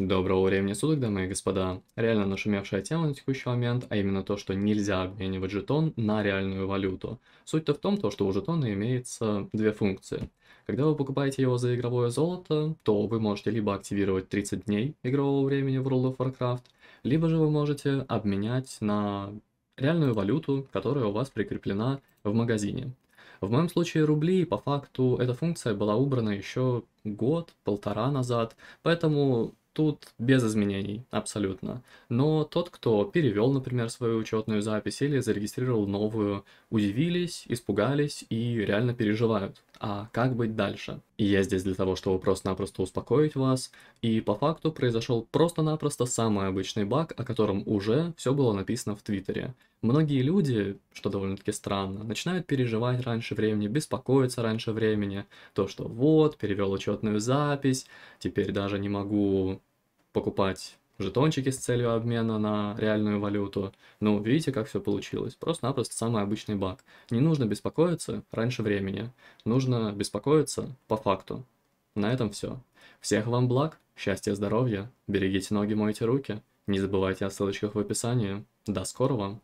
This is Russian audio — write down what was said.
Доброго времени суток, дамы и господа. Реально нашумевшая тема на текущий момент, а именно то, что нельзя обменивать жетон на реальную валюту. Суть-то в том, то, что у жетона имеется две функции. Когда вы покупаете его за игровое золото, то вы можете либо активировать 30 дней игрового времени в World of Warcraft, либо же вы можете обменять на реальную валюту, которая у вас прикреплена в магазине. В моем случае рубли, по факту, эта функция была убрана еще год-полтора назад, поэтому Тут без изменений, абсолютно. Но тот, кто перевел, например, свою учетную запись или зарегистрировал новую, удивились, испугались и реально переживают. А как быть дальше? И я здесь для того, чтобы просто-напросто успокоить вас. И по факту произошел просто-напросто самый обычный баг, о котором уже все было написано в Твиттере. Многие люди, что довольно-таки странно, начинают переживать раньше времени, беспокоиться раньше времени. То, что вот, перевел учетную запись, теперь даже не могу покупать жетончики с целью обмена на реальную валюту. Ну, видите, как все получилось. Просто-напросто самый обычный баг. Не нужно беспокоиться раньше времени. Нужно беспокоиться по факту. На этом все. Всех вам благ, счастья, здоровья, берегите ноги, мойте руки. Не забывайте о ссылочках в описании. До скорого!